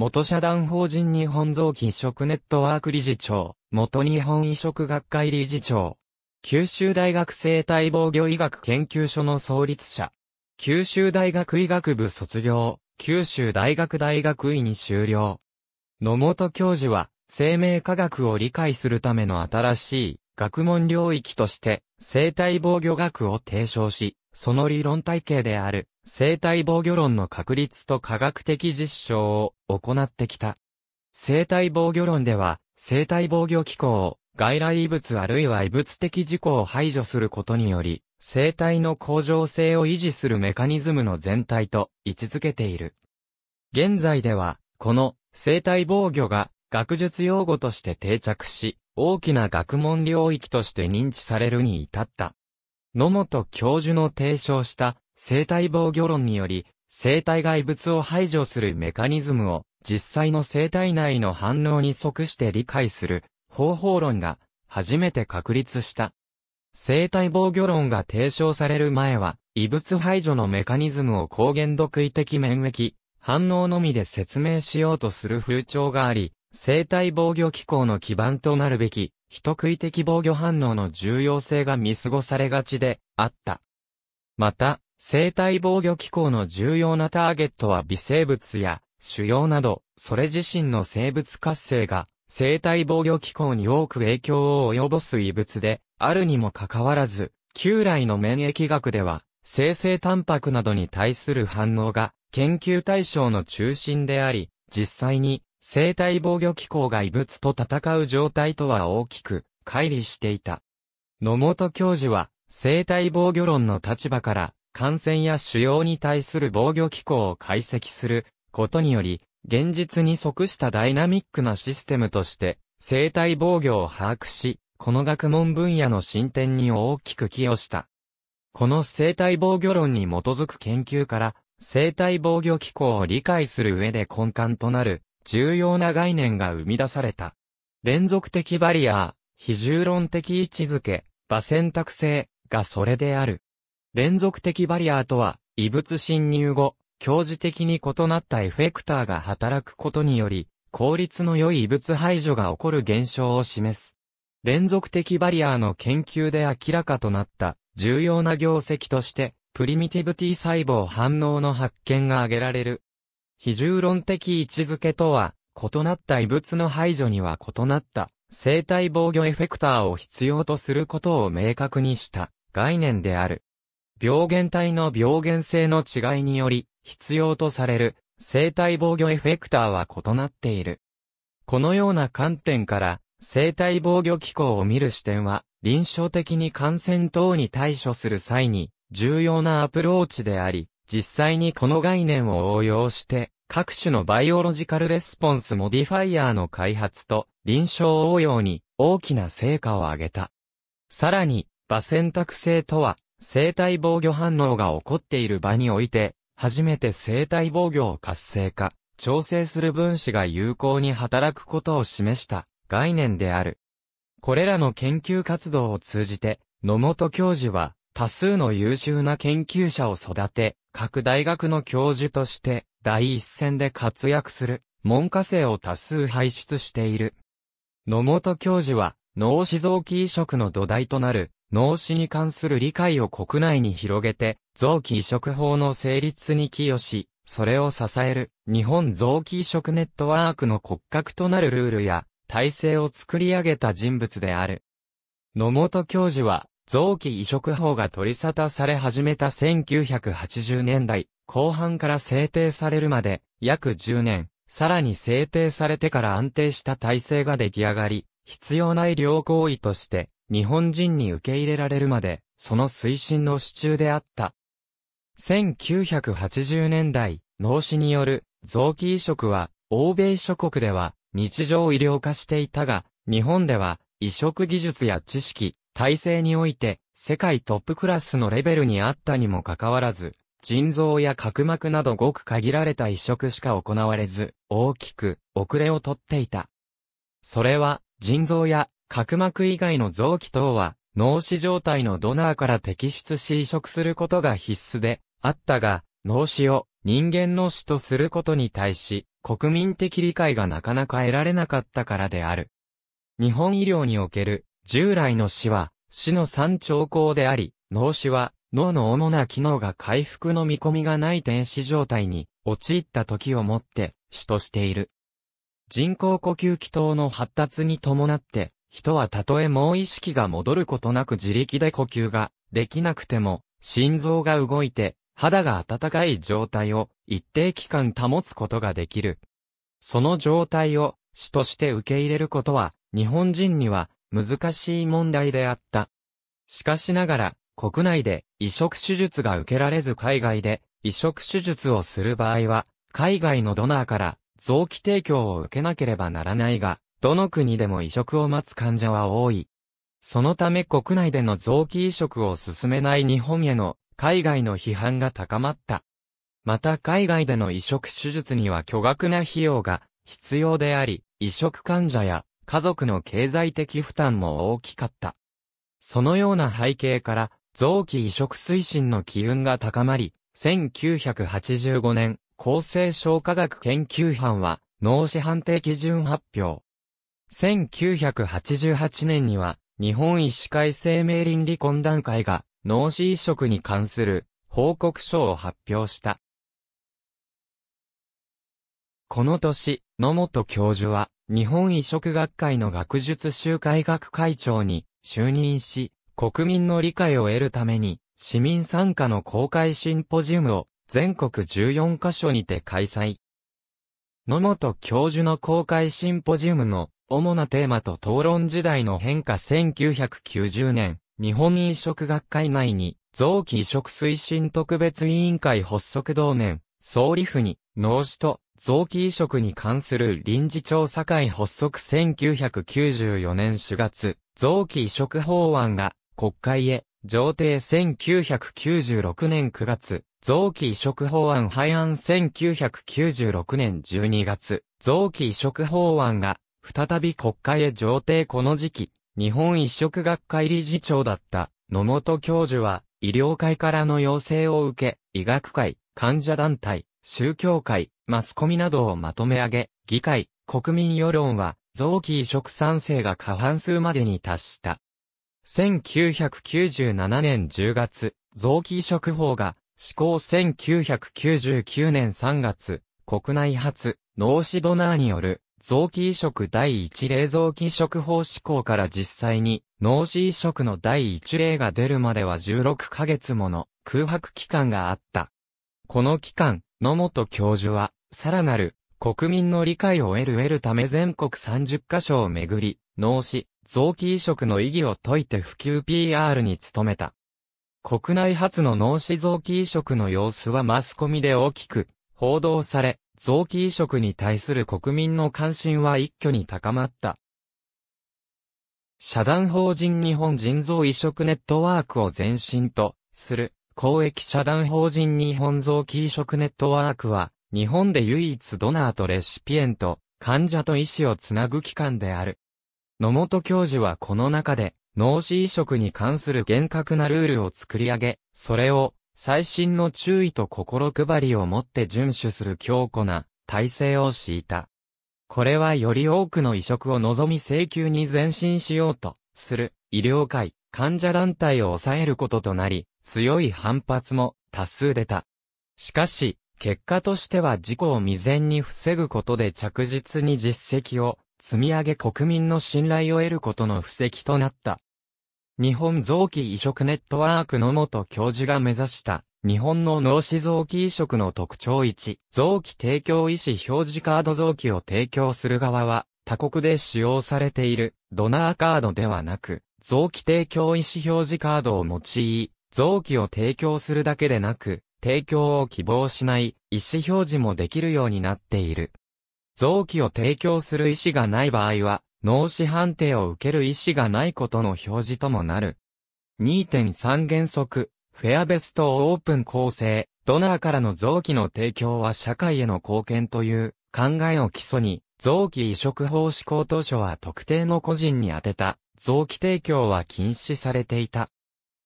元社団法人日本臓器移植ネットワーク理事長、元日本移植学会理事長、九州大学生体防御医学研究所の創立者、九州大学医学部卒業、九州大学大学院に修了。野本教授は、生命科学を理解するための新しい学問領域として、生体防御学を提唱し、その理論体系である生体防御論の確立と科学的実証を行ってきた。生体防御論では、生体防御機構を外来異物あるいは異物的事故を排除することにより、生体の向上性を維持するメカニズムの全体と位置づけている。現在では、この生体防御が学術用語として定着し、大きな学問領域として認知されるに至った。野本教授の提唱した生体防御論により、生体外物を排除するメカニズムを実際の生体内の反応に即して理解する方法論が初めて確立した。生体防御論が提唱される前は、異物排除のメカニズムを抗原毒位的免疫、反応のみで説明しようとする風潮があり、生体防御機構の基盤となるべき人食い的防御反応の重要性が見過ごされがちであった。また、生体防御機構の重要なターゲットは微生物や腫瘍など、それ自身の生物活性が生体防御機構に多く影響を及ぼす異物であるにもかかわらず、旧来の免疫学では、生成タンパクなどに対する反応が研究対象の中心であり、実際に生体防御機構が異物と戦う状態とは大きく乖離していた。野本教授は、生体防御論の立場から、感染や腫瘍に対する防御機構を解析することにより、現実に即したダイナミックなシステムとして、生体防御を把握し、この学問分野の進展に大きく寄与した。この生体防御論に基づく研究から、生体防御機構を理解する上で根幹となる重要な概念が生み出された。連続的バリアー、比重論的位置づけ、場選択性がそれである。連続的バリアーとは、異物侵入後、強磁的に異なったエフェクターが働くことにより、効率の良い異物排除が起こる現象を示す。連続的バリアーの研究で明らかとなった重要な業績として、プリミティブ T 細胞反応の発見が挙げられる。非重論的位置づけとは、異なった異物の排除には異なった生体防御エフェクターを必要とすることを明確にした概念である。病原体の病原性の違いにより必要とされる生体防御エフェクターは異なっている。このような観点から生体防御機構を見る視点は臨床的に感染等に対処する際に重要なアプローチであり、実際にこの概念を応用して、各種のバイオロジカルレスポンスモディファイアーの開発と臨床応用に大きな成果を上げた。さらに、場選択性とは、生体防御反応が起こっている場において、初めて生体防御を活性化、調整する分子が有効に働くことを示した概念である。これらの研究活動を通じて、野本教授は、多数の優秀な研究者を育て、各大学の教授として第一線で活躍する文科生を多数輩出している。野本教授は脳死臓器移植の土台となる脳死に関する理解を国内に広げて臓器移植法の成立に寄与し、それを支える日本臓器移植ネットワークの骨格となるルールや体制を作り上げた人物である。野本教授は臓器移植法が取り沙汰され始めた1980年代後半から制定されるまで約10年、さらに制定されてから安定した体制が出来上がり、必要ない良行為として日本人に受け入れられるまで、その推進の支柱であった。1980年代、脳死による臓器移植は、欧米諸国では日常医療化していたが、日本では移植技術や知識、体制において、世界トップクラスのレベルにあったにもかかわらず、腎臓や角膜などごく限られた移植しか行われず、大きく遅れをとっていた。それは、腎臓や角膜以外の臓器等は、脳死状態のドナーから摘出し移植することが必須であったが、脳死を人間の死とすることに対し、国民的理解がなかなか得られなかったからである。日本医療における従来の死は、死の三兆候であり、脳死は、脳の主な機能が回復の見込みがない天止状態に、陥った時をもって、死としている。人工呼吸器等の発達に伴って、人はたとえもう意識が戻ることなく自力で呼吸ができなくても、心臓が動いて、肌が温かい状態を一定期間保つことができる。その状態を死として受け入れることは、日本人には難しい問題であった。しかしながら、国内で移植手術が受けられず海外で移植手術をする場合は、海外のドナーから臓器提供を受けなければならないが、どの国でも移植を待つ患者は多い。そのため国内での臓器移植を進めない日本への海外の批判が高まった。また海外での移植手術には巨額な費用が必要であり、移植患者や家族の経済的負担も大きかった。そのような背景から、臓器移植推進の機運が高まり、1985年、厚生省科学研究班は、脳死判定基準発表。1988年には、日本医師会生命倫理懇談会が、脳死移植に関する報告書を発表した。この年、野本教授は、日本移植学会の学術集会学会長に就任し、国民の理解を得るために、市民参加の公開シンポジウムを全国14カ所にて開催。野本教授の公開シンポジウムの主なテーマと討論時代の変化1990年、日本移植学会内に、臓器移植推進特別委員会発足同年、総理府に、脳死と臓器移植に関する臨時調査会発足1994年4月、臓器移植法案が国会へ上廷1996年9月、臓器移植法案廃案1996年12月、臓器移植法案が再び国会へ上廷この時期、日本移植学会理事長だった野本教授は医療界からの要請を受け、医学会、患者団体、宗教界、マスコミなどをまとめ上げ、議会、国民世論は、臓器移植賛成が過半数までに達した。1997年10月、臓器移植法が、施行1999年3月、国内初、脳死ドナーによる、臓器移植第一例臓器移植法施行から実際に、脳死移植の第一例が出るまでは16ヶ月もの空白期間があった。この期間、野本教授は、さらなる国民の理解を得る得るため全国30カ所をめぐり、脳死、臓器移植の意義を説いて普及 PR に努めた。国内初の脳死臓器移植の様子はマスコミで大きく報道され、臓器移植に対する国民の関心は一挙に高まった。社団法人日本人造移植ネットワークを前進とする公益社団法人日本臓器移植ネットワークは、日本で唯一ドナーとレシピエント、患者と医師をつなぐ機関である。野本教授はこの中で、脳死移植に関する厳格なルールを作り上げ、それを、最新の注意と心配りをもって遵守する強固な体制を敷いた。これはより多くの移植を望み請求に前進しようとする医療界、患者団体を抑えることとなり、強い反発も多数出た。しかし、結果としては事故を未然に防ぐことで着実に実績を積み上げ国民の信頼を得ることの布石となった。日本臓器移植ネットワークの元教授が目指した日本の脳死臓器移植の特徴1、臓器提供医師表示カード臓器を提供する側は他国で使用されているドナーカードではなく臓器提供意思表示カードを用い、臓器を提供するだけでなく、提供を希望しない意思表示もできるようになっている。臓器を提供する意思がない場合は、脳死判定を受ける意思がないことの表示ともなる。2.3原則、フェアベストオープン構成、ドナーからの臓器の提供は社会への貢献という考えを基礎に、臓器移植法施行当初は特定の個人に宛てた臓器提供は禁止されていた。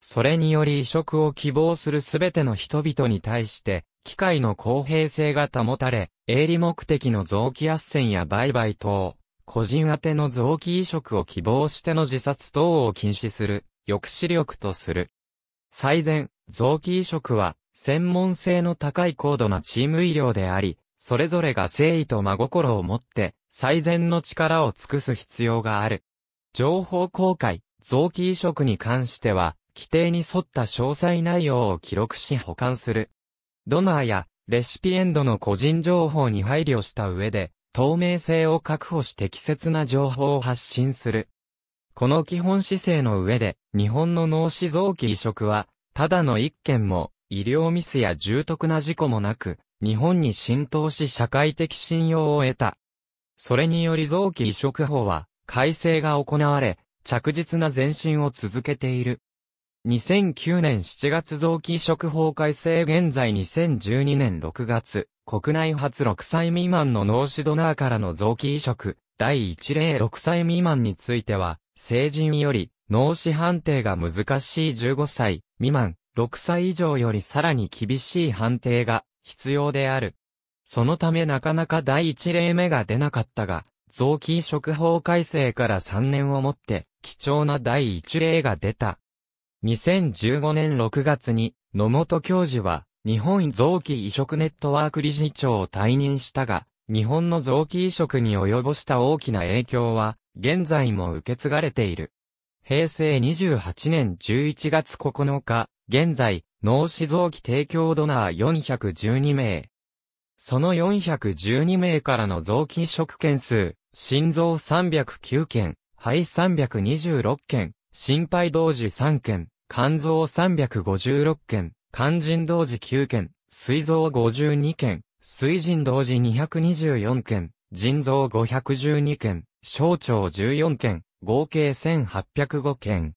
それにより移植を希望するすべての人々に対して、機械の公平性が保たれ、営利目的の臓器斡旋や売買等、個人宛ての臓器移植を希望しての自殺等を禁止する、抑止力とする。最善、臓器移植は、専門性の高い高度なチーム医療であり、それぞれが誠意と真心を持って、最善の力を尽くす必要がある。情報公開、臓器移植に関しては、規定に沿った詳細内容を記録し保管する。ドナーやレシピエンドの個人情報に配慮した上で、透明性を確保し適切な情報を発信する。この基本姿勢の上で、日本の脳死臓器移植は、ただの一件も、医療ミスや重篤な事故もなく、日本に浸透し社会的信用を得た。それにより臓器移植法は、改正が行われ、着実な前進を続けている。2009年7月臓器移植法改正現在2012年6月、国内初6歳未満の脳死ドナーからの臓器移植、第1例6歳未満については、成人より脳死判定が難しい15歳未満、6歳以上よりさらに厳しい判定が必要である。そのためなかなか第1例目が出なかったが、臓器移植法改正から3年をもって、貴重な第一例が出た。2015年6月に、野本教授は、日本臓器移植ネットワーク理事長を退任したが、日本の臓器移植に及ぼした大きな影響は、現在も受け継がれている。平成28年11月9日、現在、脳死臓器提供ドナー412名。その412名からの臓器移植件数、心臓309件、肺326件、心肺同時3件、肝臓356件、肝腎同時9件、膵臓52件、膵腎同時224件、腎臓512件、小腸14件、合計1805件。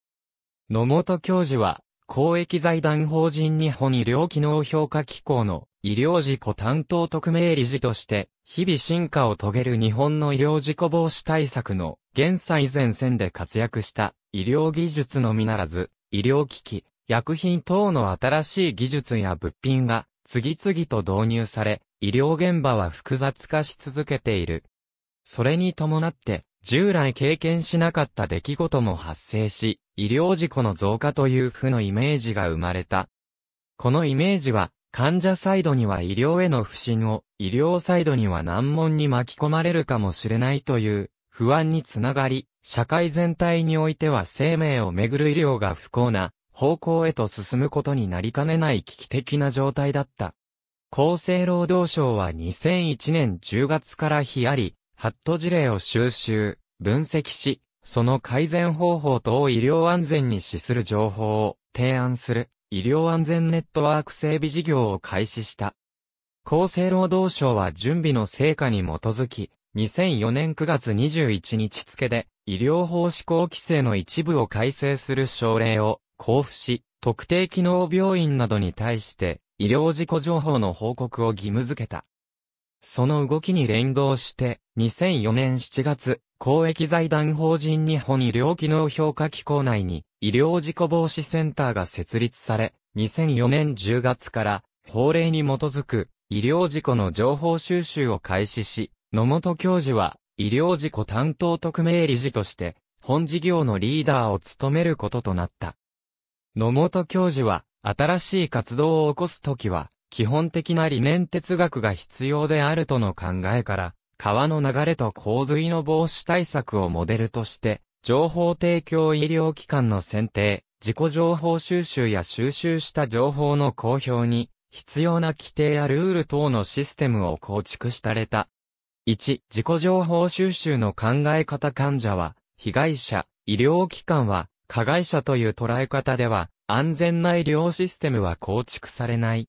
野本教授は、公益財団法人日本医療機能評価機構の医療事故担当特命理事として、日々進化を遂げる日本の医療事故防止対策の、現在前線で活躍した、医療技術のみならず、医療機器、薬品等の新しい技術や物品が、次々と導入され、医療現場は複雑化し続けている。それに伴って、従来経験しなかった出来事も発生し、医療事故の増加という負のイメージが生まれた。このイメージは、患者サイドには医療への不信を、医療サイドには難問に巻き込まれるかもしれないという不安につながり、社会全体においては生命をめぐる医療が不幸な方向へと進むことになりかねない危機的な状態だった。厚生労働省は2001年10月から日あり、ハット事例を収集、分析し、その改善方法等医療安全に資する情報を提案する医療安全ネットワーク整備事業を開始した。厚生労働省は準備の成果に基づき、2004年9月21日付で、医療法施行規制の一部を改正する省令を交付し、特定機能病院などに対して、医療事故情報の報告を義務付けた。その動きに連動して、2004年7月、公益財団法人日本医療機能評価機構内に、医療事故防止センターが設立され、2004年10月から、法令に基づく、医療事故の情報収集を開始し、野本教授は、医療事故担当特命理事として、本事業のリーダーを務めることとなった。野本教授は、新しい活動を起こすときは、基本的な理念哲学が必要であるとの考えから、川の流れと洪水の防止対策をモデルとして、情報提供医療機関の選定、自己情報収集や収集した情報の公表に、必要な規定やルール等のシステムを構築したれた。1、自己情報収集の考え方患者は、被害者、医療機関は、加害者という捉え方では、安全な医療システムは構築されない。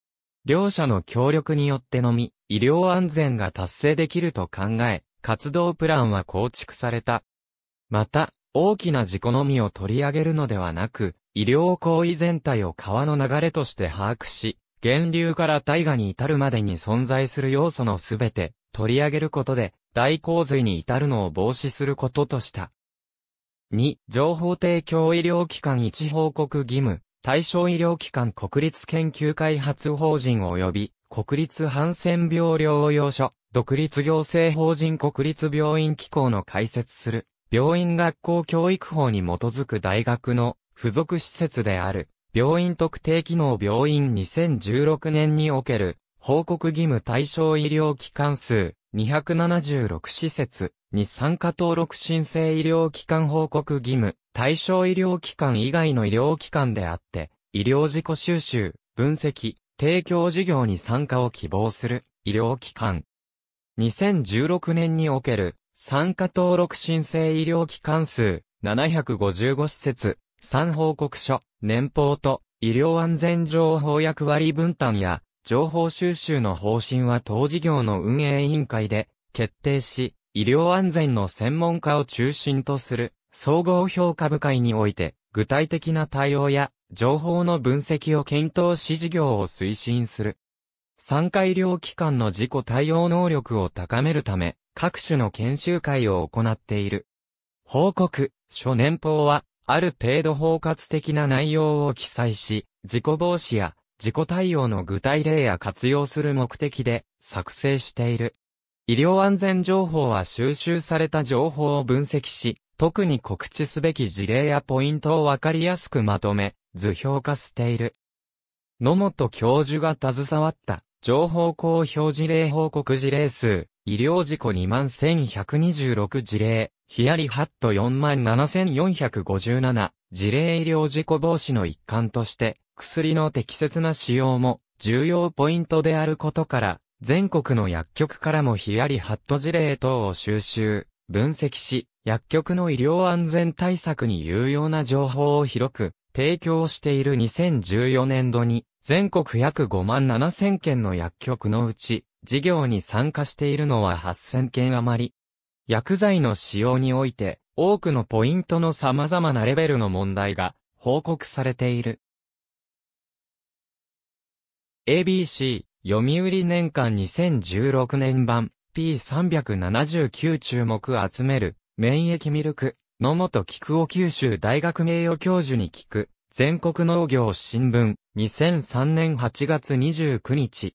両者の協力によってのみ、医療安全が達成できると考え、活動プランは構築された。また、大きな事故のみを取り上げるのではなく、医療行為全体を川の流れとして把握し、源流から大河に至るまでに存在する要素のすべて取り上げることで、大洪水に至るのを防止することとした。2、情報提供医療機関一報告義務。対象医療機関国立研究開発法人及び国立ハンセン病療養所、独立行政法人国立病院機構の開設する、病院学校教育法に基づく大学の付属施設である、病院特定機能病院2016年における報告義務対象医療機関数276施設に参加登録申請医療機関報告義務対象医療機関以外の医療機関であって、医療事故収集、分析、提供事業に参加を希望する医療機関。2016年における参加登録申請医療機関数755施設、3報告書、年報と医療安全情報役割分担や情報収集の方針は当事業の運営委員会で決定し、医療安全の専門家を中心とする総合評価部会において、具体的な対応や情報の分析を検討し事業を推進する。参加医療機関の自己対応能力を高めるため、各種の研修会を行っている。報告、書年報は、ある程度包括的な内容を記載し、事故防止や自己対応の具体例や活用する目的で作成している。医療安全情報は収集された情報を分析し、特に告知すべき事例やポイントをわかりやすくまとめ、図表化している。野本教授が携わった情報公表事例報告事例数、医療事故21,126事例、ヒヤリハット47,457事例医療事故防止の一環として、薬の適切な使用も重要ポイントであることから、全国の薬局からもヒヤリハット事例等を収集、分析し、薬局の医療安全対策に有用な情報を広く提供している2014年度に、全国約5万7千件の薬局のうち、事業に参加しているのは8千件余り。薬剤の使用において、多くのポイントの様々なレベルの問題が報告されている。ABC、読売年間2016年版、P379 注目集める、免疫ミルク、野本菊夫九州大学名誉教授に聞く、全国農業新聞、2003年8月29日。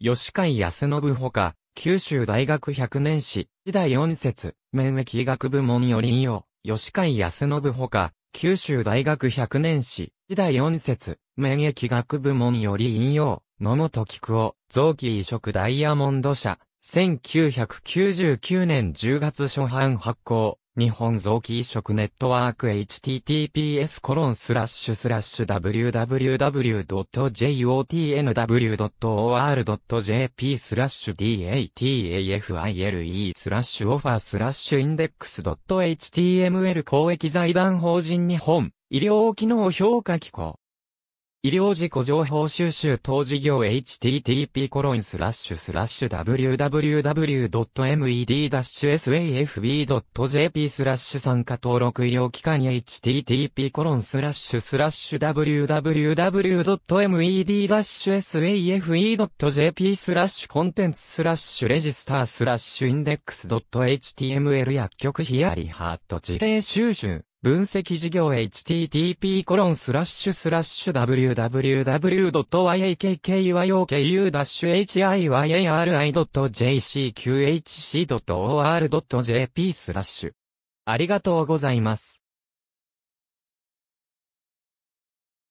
吉海康信ほか、九州大学100年史、第4節、免疫医学部門より引用、吉海康信ほか、九州大学100年史、第4節、免疫学部門より引用、野本菊夫、臓器移植ダイヤモンド社、1999年10月初版発行、日本臓器移植ネットワーク https コロンスラッシュスラッシュ www.jotnw.or.jp スラッシュ datafile スラッシュオファースラッシュインデックス .html 公益財団法人日本医療機能評価機構。医療事故情報収集等事業 http コロンスラッシュスラッシュ www.med-safb.jp スラッシュ参加登録医療機関 http コロンスラッシュスラッシュ www.med-safe.jp スラッシュコンテンツスラッシュレジスタースラッシュインデックス .html 薬局ヒアリハート事例収集分析事業 h t t p w w w y a k k y o k u h i a r i j c q h c o r j p スラッシュありがとうございます。